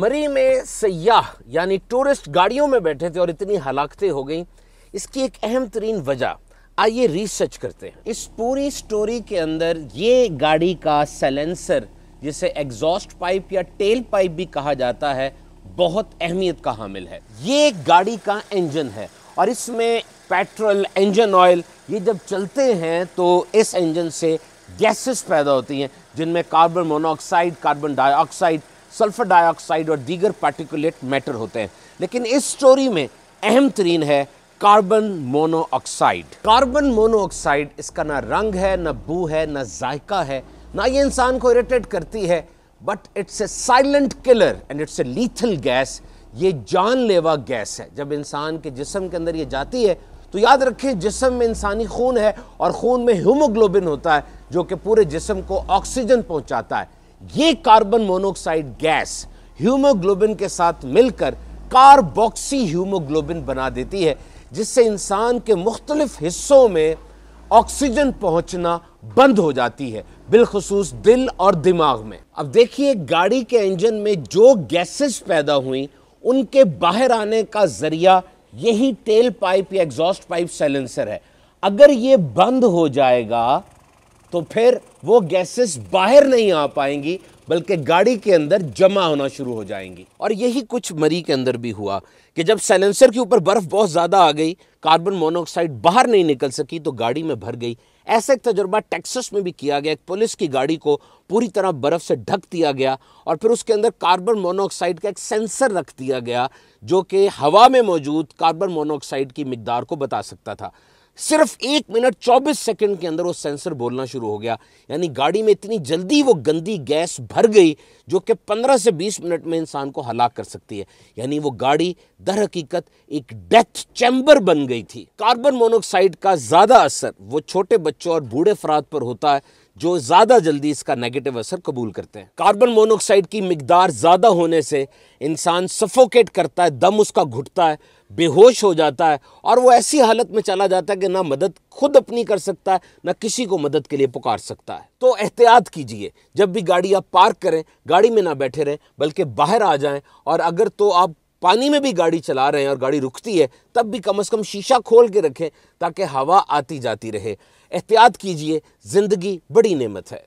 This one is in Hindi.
मरी में सयाह यानी टूरिस्ट गाड़ियों में बैठे थे और इतनी हलाकते हो गई इसकी एक अहम तरीन वजह आइए रिसर्च करते हैं इस पूरी स्टोरी के अंदर ये गाड़ी का सैलेंसर जिसे एग्जॉस्ट पाइप या टेल पाइप भी कहा जाता है बहुत अहमियत का हामिल है ये गाड़ी का इंजन है और इसमें पेट्रोल इंजन ऑयल ये जब चलते हैं तो इस इंजन से गैसेस पैदा होती हैं जिनमें carbon monoxide carbon dioxide sulphur dioxide और दीगर पार्टिकुलेट मैटर होते हैं लेकिन इस स्टोरी में अहम तरीन है कार्बन मोनोऑक्साइड कार्बन मोनोऑक्साइड इसका ना रंग है ना बू है ना जायका है ना ये इंसान को इरिटेट करती है but it's a silent killer and it's a lethal gas ये जानलेवा गैस है जब इंसान के जिसम के अंदर ये जाती है तो याद रखें जिसम में इंसानी खून है और खून में हीमोग्लोबिन होता है जो कि पूरे जिसम को ऑक्सीजन पहुंचाता है ये कार्बन मोनोक्साइड गैस ह्यूमोग्लोबिन के साथ मिलकर कार्बोक्सी ह्यूमोग्लोबिन बना देती है जिससे इंसान के मुख्तलिफ हिस्सों में ऑक्सीजन पहुंचना बंद हो जाती है बिलखसूस दिल और दिमाग में अब देखिए गाड़ी के इंजन में जो गैसेस पैदा हुई उनके बाहर आने का जरिया यही टेल पाइप या एग्जॉस्ट पाइप साइलेंसर है अगर ये बंद हो जाएगा तो फिर वो गैसेस बाहर नहीं आ पाएंगी बल्कि गाड़ी के अंदर जमा होना शुरू हो जाएंगी और यही कुछ मरी के अंदर भी हुआ कि जब सैलेंसर के ऊपर बर्फ़ बहुत ज़्यादा आ गई कार्बन मोनोऑक्साइड बाहर नहीं निकल सकी तो गाड़ी में भर गई ऐसा एक तजुर्बा टेक्सस में भी किया गया एक पुलिस की गाड़ी को पूरी तरह बर्फ़ से ढक दिया गया और फिर उसके अंदर कार्बन मोनोऑक्साइड का एक सेंसर रख दिया गया जो कि हवा में मौजूद कार्बन मोनोऑक्साइड की मकदार को बता सकता था सिर्फ एक मिनट चौबीस सेकंड के अंदर वो सेंसर बोलना शुरू हो गया यानी गाड़ी में इतनी जल्दी वो गंदी गैस भर गई जो कि पंद्रह से बीस मिनट में इंसान को हलाक कर सकती है यानी वो गाड़ी दर हकीकत एक डेथ चैम्बर बन गई थी कार्बन मोनोक्साइड का ज़्यादा असर वो छोटे बच्चों और बूढ़े अफराद पर होता है जो ज़्यादा जल्दी इसका नेगेटिव असर कबूल करते हैं कार्बन मोनोक्साइड की मकदार ज़्यादा होने से इंसान सफोकेट करता है दम उसका घुटता है बेहोश हो जाता है और वो ऐसी हालत में चला जाता है कि ना मदद खुद अपनी कर सकता है ना किसी को मदद के लिए पुकार सकता है तो एहतियात कीजिए जब भी गाड़ी आप पार्क करें गाड़ी में ना बैठे रहें बल्कि बाहर आ जाएं और अगर तो आप पानी में भी गाड़ी चला रहे हैं और गाड़ी रुकती है तब भी कम अज़ कम शीशा खोल के रखें ताकि हवा आती जाती रहे एहतियात कीजिए ज़िंदगी बड़ी नेमत है